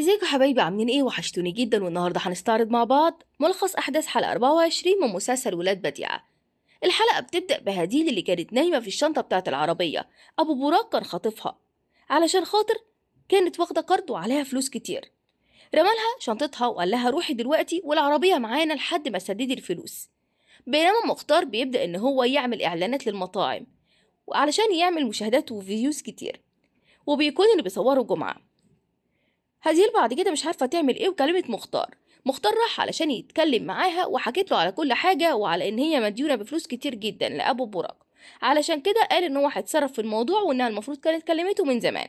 ازيكم حبايبي عاملين ايه وحشتوني جدا والنهارده هنستعرض مع بعض ملخص احداث حلقه 24 من مسلسل ولاد بديعه الحلقه بتبدا بهديل اللي كانت نايمه في الشنطه بتاعه العربيه ابو براك كان خاطفها علشان خاطر كانت واخده قرض وعليها فلوس كتير رمالها شنطتها وقال لها روحي دلوقتي والعربيه معانا لحد ما تسددي الفلوس بينما مختار بيبدا ان هو يعمل اعلانات للمطاعم وعلشان يعمل مشاهدات وفيديوز كتير وبيكون اللي بيصوره جمعه هزيل بعد كده مش عارفة تعمل ايه وكلمت مختار مختار راح علشان يتكلم معاها وحكيت له على كل حاجة وعلى ان هي مديونة بفلوس كتير جدا لأبو براق علشان كده قال ان هو هيتصرف في الموضوع وانها المفروض كانت كلمته من زمان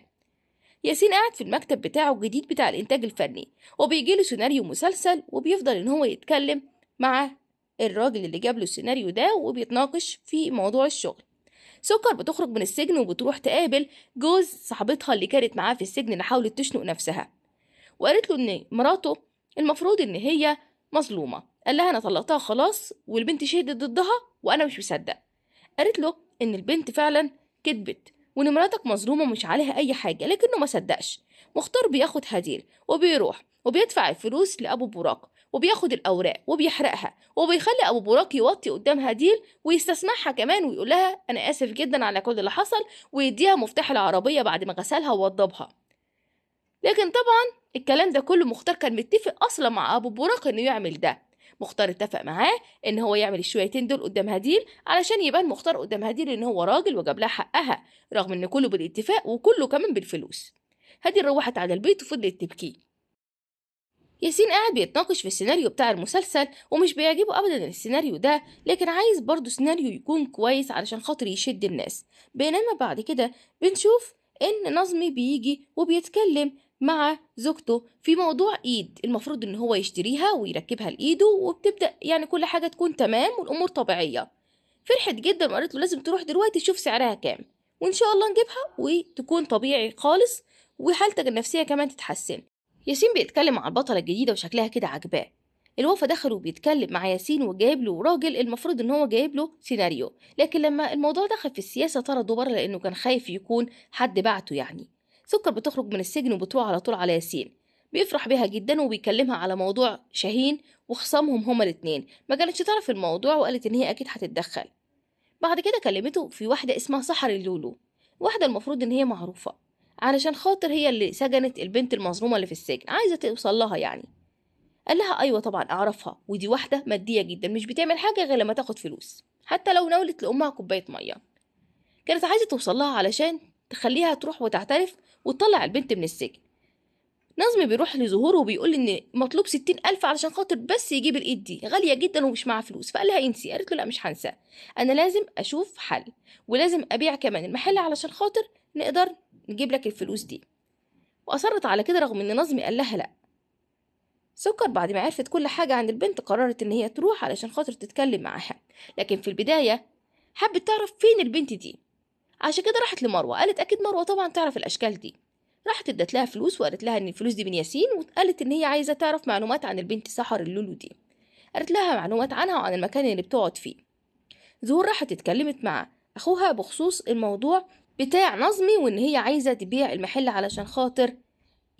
ياسين قاعد في المكتب بتاعه الجديد بتاع الانتاج الفني وبيجي له سيناريو مسلسل وبيفضل ان هو يتكلم مع الراجل اللي جاب له السيناريو ده وبيتناقش في موضوع الشغل سكر بتخرج من السجن وبتروح تقابل جوز صاحبتها اللي كانت معاه في السجن اللي حاولت تشنق نفسها وقالت له ان مراته المفروض ان هي مظلومه قال لها انا طلقتها خلاص والبنت شهدت ضدها وانا مش مصدق قالت له ان البنت فعلا كذبت وان مراتك مظلومه ومش عليها اي حاجه لكنه ما صدقش مختار بياخد هدير وبيروح وبيدفع الفلوس لابو براق وبياخد الاوراق وبيحرقها وبيخلي ابو براق يوطي قدام هديل ويستسمعها كمان ويقول لها انا اسف جدا على كل اللي حصل ويديها مفتاح العربيه بعد ما غسلها ووضبها لكن طبعا الكلام ده كله مختار كان متفق اصلا مع ابو براق انه يعمل ده مختار اتفق معاه ان هو يعمل الشويتين دول قدام هديل علشان يبان مختار قدام هديل ان هو راجل وجاب لها حقها رغم ان كله بالاتفاق وكله كمان بالفلوس هديل روحت على البيت وفضلت تبكي ياسين قاعد بيتناقش في السيناريو بتاع المسلسل ومش بيعجبه ابدا السيناريو ده لكن عايز برضه سيناريو يكون كويس علشان خاطر يشد الناس بينما بعد كده بنشوف ان نظمي بيجي وبيتكلم مع زوجته في موضوع ايد المفروض ان هو يشتريها ويركبها لايده وبتبدا يعني كل حاجه تكون تمام والامور طبيعيه فرحت جدا وقالت له لازم تروح دلوقتي تشوف سعرها كام وان شاء الله نجيبها وتكون طبيعي خالص وحالتك النفسيه كمان تتحسن ياسين بيتكلم مع البطله الجديده وشكلها كده عجباه الوفا دخل وبيتكلم مع ياسين وجايب له راجل المفروض ان هو جايب له سيناريو لكن لما الموضوع دخل في السياسه طرده بره لانه كان خايف يكون حد بعته يعني سكر بتخرج من السجن وبتروح على طول على ياسين بيفرح بيها جدا وبيكلمها على موضوع شاهين وخصامهم هما الاتنين ما كانتش تعرف الموضوع وقالت ان هي اكيد هتتدخل بعد كده كلمته في واحدة اسمها سحر اللولو واحدة المفروض ان هي معروفة علشان خاطر هي اللي سجنت البنت المظلومة اللي في السجن عايزة توصل لها يعني قال لها ايوه طبعا اعرفها ودي واحدة مادية جدا مش بتعمل حاجة غير لما تاخد فلوس حتى لو ناولت لامها كوباية مية كانت عايزة توصل لها علشان تخليها تروح وتعترف وتطلع البنت من السجن نظم بيروح لظهوره وبيقول ان مطلوب ستين ألف علشان خاطر بس يجيب الإيد دي غالية جدا ومش معاه فلوس فقال لها انسي قالت له لا مش هنسى أنا لازم أشوف حل ولازم أبيع كمان المحل علشان خاطر نقدر نجيب لك الفلوس دي وأصرت على كده رغم إن نظم قال لها لأ سكر بعد ما عرفت كل حاجة عن البنت قررت إن هي تروح علشان خاطر تتكلم معاها لكن في البداية حبت تعرف فين البنت دي عشان كده راحت لمروه قالت اكيد مروه طبعا تعرف الاشكال دي راحت ادت لها فلوس وقالت لها ان الفلوس دي من ياسين وقالت ان هي عايزه تعرف معلومات عن البنت سحر اللولو دي قالت لها معلومات عنها وعن المكان اللي بتقعد فيه زهور راحت اتكلمت مع اخوها بخصوص الموضوع بتاع نظمي وان هي عايزه تبيع المحل علشان خاطر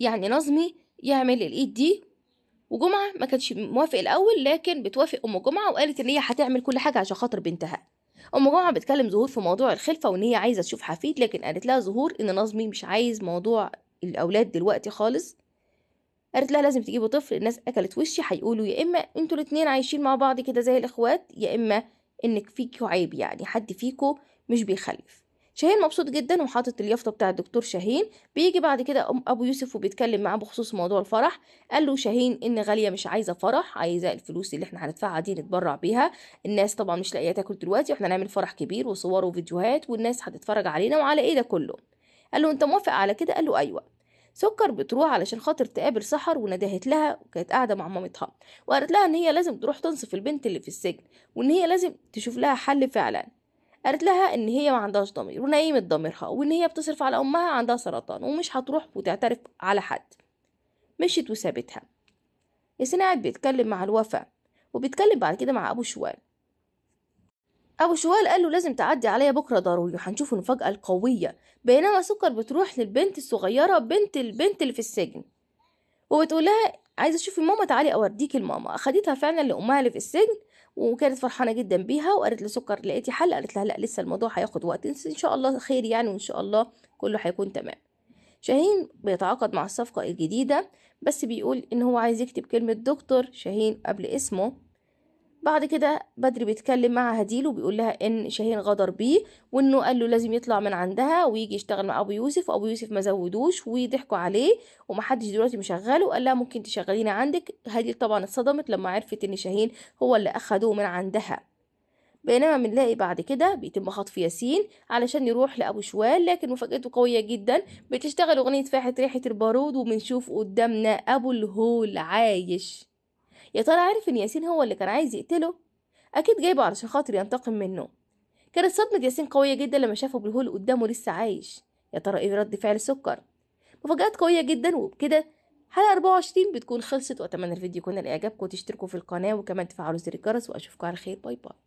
يعني نظمي يعمل الايد دي وجمعه ما كانش موافق الاول لكن بتوافق ام جمعه وقالت ان هي هتعمل كل حاجه عشان خاطر بنتها ام جمعه بتكلم زهور في موضوع الخلفه وان هي عايزه تشوف حفيد لكن قالت لها زهور ان نظمي مش عايز موضوع الاولاد دلوقتي خالص قالت لها لازم تجيبوا طفل الناس اكلت وشي هيقولوا يا اما انتوا الاتنين عايشين مع بعض كده زي الاخوات يا اما انك فيكوا عيب يعني حد فيكوا مش بيخلف شاهين مبسوط جدا وحاطط اليافطه بتاع الدكتور شاهين بيجي بعد كده أم ابو يوسف وبيتكلم معاه بخصوص موضوع الفرح قال له شاهين ان غاليه مش عايزه فرح عايزه الفلوس اللي احنا هندفعها دي نتبرع بيها الناس طبعا مش لاقيه تاكل دلوقتي واحنا هنعمل فرح كبير وصور وفيديوهات والناس هتتفرج علينا وعلى ايه ده كله قال له انت موافق على كده قال له ايوه سكر بتروح علشان خاطر تقابل سحر وندهت لها وكانت قاعده مع مامتها وقالت لها ان هي لازم تروح تنصف البنت اللي في السجن وان هي لازم تشوف لها حل فعلا قالت لها ان هي ما عندهاش ضمير ونايمه ضميرها وان هي بتصرف على امها عندها سرطان ومش هتروح وتعترف على حد مشيت وسابتها ياسين قاعد بيتكلم مع الوفاء وبيتكلم بعد كده مع ابو شوال ابو شوال قال له لازم تعدي عليا بكره ضروري وهنشوف المفاجاه القويه بينما سكر بتروح للبنت الصغيره بنت البنت اللي في السجن وبتقول لها عايزه اشوف ماما تعالي اوديك الماما اخدتها فعلا لامها اللي في السجن وكانت فرحانه جدا بيها وقالت لسكر لقيتي حل قالت لها لا لسه الموضوع هياخد وقت ان شاء الله خير يعني وان شاء الله كله هيكون تمام شاهين بيتعاقد مع الصفقه الجديده بس بيقول ان هو عايز يكتب كلمه دكتور شاهين قبل اسمه بعد كده بدري بيتكلم مع هديل وبيقول لها ان شاهين غدر بيه وانه قال له لازم يطلع من عندها ويجي يشتغل مع ابو يوسف وابو يوسف ما زودوش ويضحكوا عليه ومحدش دلوقتي مشغله قال لها ممكن تشغليني عندك هديل طبعا اتصدمت لما عرفت ان شاهين هو اللي اخده من عندها بينما بنلاقي بعد كده بيتم خطف ياسين علشان يروح لأبو شوال لكن مفاجأته قوية جدا بتشتغل أغنية فاحت ريحة البارود وبنشوف قدامنا أبو الهول عايش يا ترى عارف ان ياسين هو اللي كان عايز يقتله اكيد جايبه علشان خاطر ينتقم منه كانت صدمة ياسين قوية جدا لما شافه بالهول قدامه لسه عايش يا ترى ايه رد فعل سكر مفاجآت قوية جدا وبكده حلقة 24 بتكون خلصت واتمنى الفيديو يكون الاعجابكم وتشتركوا في القناة وكمان تفعلوا زر الجرس واشوفكم على خير باي باي